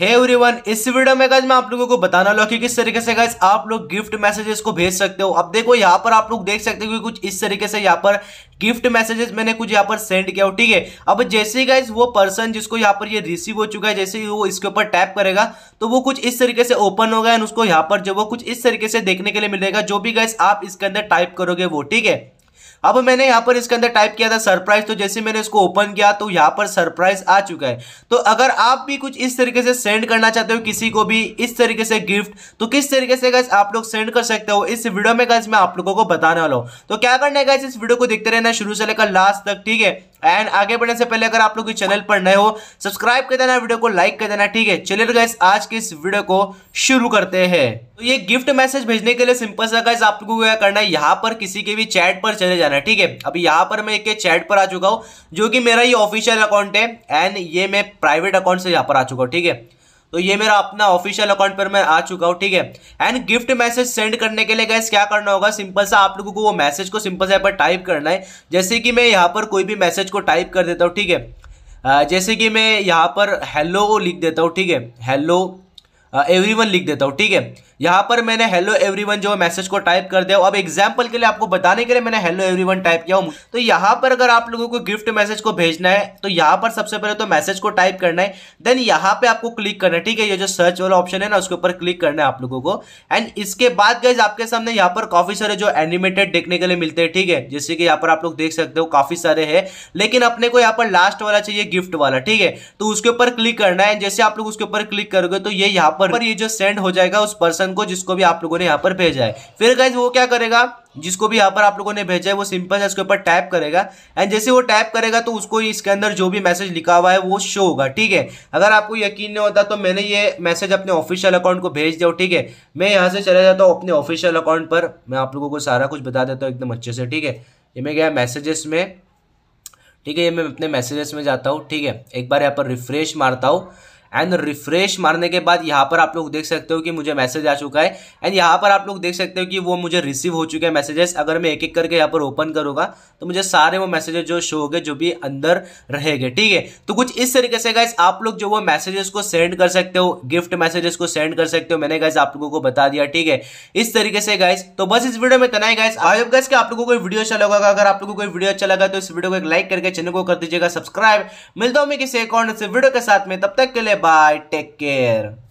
है एवरीवन इस वीडियो में गाइस मैं आप लोगों को बताना लो कि किस तरीके से गाइस आप लोग गिफ्ट मैसेजेस को भेज सकते हो अब देखो यहाँ पर आप लोग देख सकते हो कि कुछ इस तरीके से यहाँ पर गिफ्ट मैसेजेस मैंने कुछ यहाँ पर सेंड किया हो ठीक है अब जैसे ही गाइस वो पर्सन जिसको यहाँ पर ये रिसीव हो चुका है जैसे ही वो इसके ऊपर टैप करेगा तो वो कुछ इस तरीके से ओपन होगा एंड उसको यहाँ पर जो वो कुछ इस तरीके से देखने के लिए मिलेगा जो भी गाइस आप इसके अंदर टाइप करोगे वो ठीक है अब मैंने यहाँ पर इसके अंदर टाइप किया था सरप्राइज तो जैसे मैंने इसको ओपन किया तो यहाँ पर सरप्राइज आ चुका है तो अगर आप भी कुछ इस तरीके से सेंड करना चाहते हो किसी को भी इस तरीके से गिफ्ट तो किस तरीके से गैस आप लोग सेंड कर सकते हो इस वीडियो में गैस मैं आप लोगों को बताने वाला हूँ तो क्या करना है गैस इस वीडियो को देखते रहना शुरू से लेकर लास्ट तक ठीक है एंड आगे बढ़ने से पहले अगर आप लोग इस चैनल पर नए हो सब्सक्राइब कर देना वीडियो को लाइक कर देना ठीक है चलिए गैस आज के इस वीडियो को शुरू करते हैं तो ये गिफ्ट मैसेज भेजने के लिए सिंपल सा गैस आप लोगों को क्या करना है यहाँ पर किसी के भी चैट पर चले जाना ठीक है अभी यहाँ पर मैं एक चैट पर आ चुका हूँ जो कि मेरा ये ऑफिशियल अकाउंट है एंड ये मैं प्राइवेट अकाउंट से यहाँ पर आ चुका हूँ ठीक है तो ये मेरा अपना ऑफिशियल अकाउंट पर मैं आ चुका हूँ ठीक है एंड गिफ्ट मैसेज सेंड करने के लिए गैस क्या करना होगा सिंपल सा आप लोगों को वो मैसेज को सिंपल सा यहाँ पर टाइप करना है जैसे कि मैं यहाँ पर कोई भी मैसेज को टाइप कर देता हूँ ठीक है जैसे कि मैं यहाँ पर हेलो लिख देता हूँ ठीक है हेलो एवरीवन हाँ, लिख देता हूँ ठीक है यहाँ पर मैंने हेलो एवरीवन जो मैसेज को टाइप कर दिया अब एग्जाम्पल के लिए आपको बताने के लिए मैंने हेलो एवरीवन टाइप किया हूँ तो यहाँ पर अगर आप लोगों को गिफ्ट मैसेज को भेजना है तो यहाँ पर सबसे पहले तो मैसेज को टाइप करना है देन यहाँ पे आपको क्लिक करना है ठीक है ये जो सर्च वाला ऑप्शन है ना उसके ऊपर क्लिक करना है आप लोगों को एंड इसके बाद गए आपके सामने यहाँ पर काफी सारे जो एनिमेटेड देखने के लिए मिलते हैं ठीक है जैसे कि यहाँ पर आप लोग देख सकते हो काफी सारे है लेकिन अपने को यहाँ पर लास्ट वाला चाहिए गिफ्ट वाला ठीक है तो उसके ऊपर क्लिक करना है जैसे आप लोग उसके ऊपर क्लिक करोगे तो ये यहाँ पर ये जो सेंड हो जाएगा उस पर्सन को जिसको भी आप लोगों ने यहाँ पर भेजा है फिर गाइज वो क्या करेगा जिसको भी यहाँ पर आप लोगों ने भेजा है वो सिंपल है उसके ऊपर टाइप करेगा एंड जैसे वो टाइप करेगा तो उसको इसके अंदर जो भी मैसेज लिखा हुआ है वो शो होगा ठीक है अगर आपको यकीन नहीं होता तो मैंने ये मैसेज अपने ऑफिशियल अकाउंट को भेज दिया ठीक है मैं यहाँ से चला जाता हूँ अपने ऑफिशियल अकाउंट पर मैं आप लोगों को सारा कुछ बता देता हूँ एकदम अच्छे से ठीक है ये मैं गया मैसेजेस में ठीक है ये मैं अपने मैसेजेस में जाता हूँ ठीक है एक बार यहाँ पर रिफ्रेश मारता हूँ एंड रिफ्रेश मारने के बाद यहाँ पर आप लोग देख सकते हो कि मुझे मैसेज आ चुका है एंड यहाँ पर आप लोग देख सकते हो कि वो मुझे रिसीव हो चुके हैं मैसेजेस अगर मैं एक एक करके यहाँ पर ओपन करूँगा तो मुझे सारे वो मैसेजेस जो शो हो गए जो भी अंदर रहेंगे ठीक है तो कुछ इस तरीके से गाइज आप लोग जो वो मैसेजेस को सेंड कर सकते हो गिफ्ट मैसेजेस को सेंड कर सकते हो मैंने गाइज आप लोगों को बता दिया ठीक है इस तरीके से गाइज तो बस इस वीडियो में तना है गाइज आई होप गाइज आप लोगों को वीडियो अच्छा लगा अगर आप लोगों को वीडियो अच्छा लगा तो इस वीडियो को एक लाइक करके चैनल को कर दीजिएगा सब्सक्राइब मिलता हूँ मैं किसी अकाउंट से वीडियो के साथ में तब तक के लिए bye take care